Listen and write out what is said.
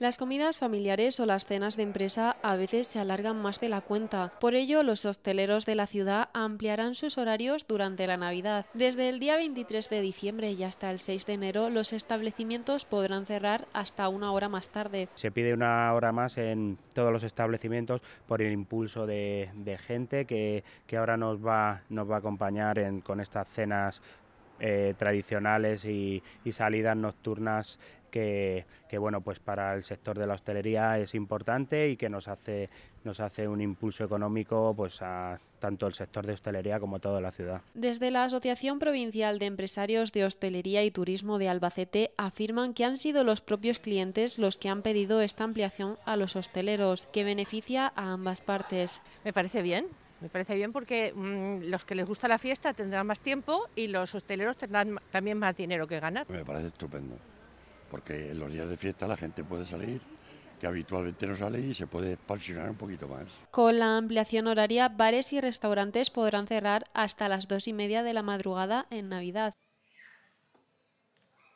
Las comidas familiares o las cenas de empresa a veces se alargan más de la cuenta. Por ello, los hosteleros de la ciudad ampliarán sus horarios durante la Navidad. Desde el día 23 de diciembre y hasta el 6 de enero, los establecimientos podrán cerrar hasta una hora más tarde. Se pide una hora más en todos los establecimientos por el impulso de, gente que, ahora nos va, a acompañar con estas cenas eh, tradicionales y, salidas nocturnas que, bueno pues para el sector de la hostelería es importante y que nos hace nos hace un impulso económico pues a tanto el sector de hostelería como toda la ciudad. Desde la Asociación Provincial de Empresarios de Hostelería y Turismo de Albacete afirman que han sido los propios clientes los que han pedido esta ampliación a los hosteleros, que beneficia a ambas partes. Me parece bien, me parece bien porque mm, los que les gusta la fiesta tendrán más tiempo y los hosteleros tendrán también más dinero que ganar. Me parece estupendo, porque en los días de fiesta la gente puede salir que habitualmente no sale y se puede expansionar un poquito más. Con la ampliación horaria, bares y restaurantes podrán cerrar hasta las dos y media de la madrugada en Navidad.